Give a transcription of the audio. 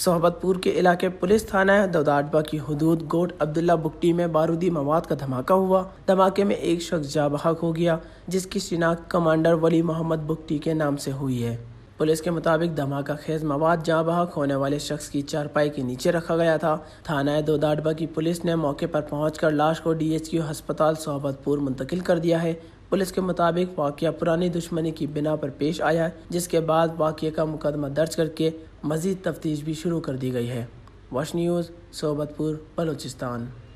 सोहबतपुर के इलाके पुलिस थाना दौदाटबा की हदूद गोट अब्दुल्ला बुकटी में बारूदी मवाद का धमाका हुआ धमाके में एक शख्स जा बहक हो गया जिसकी शिनाख्त कमांडर वली मोहम्मद बुकटी के नाम से हुई है पुलिस के मुताबिक धमाका खेज मवाद जहाँ बहक होने वाले शख्स की चारपाई के नीचे रखा गया था थाना दोदाटबा की पुलिस ने मौके पर पहुंचकर लाश को डीएचक्यू अस्पताल सोहबतपुर मुंतकिल कर दिया है पुलिस के मुताबिक वाक्य पुरानी दुश्मनी की बिना पर पेश आया जिसके बाद वाक्य का मुकदमा दर्ज करके मजीद तफ्तीश भी शुरू कर दी गई है वॉश न्यूज़ सोबतपुर बलूचिस्तान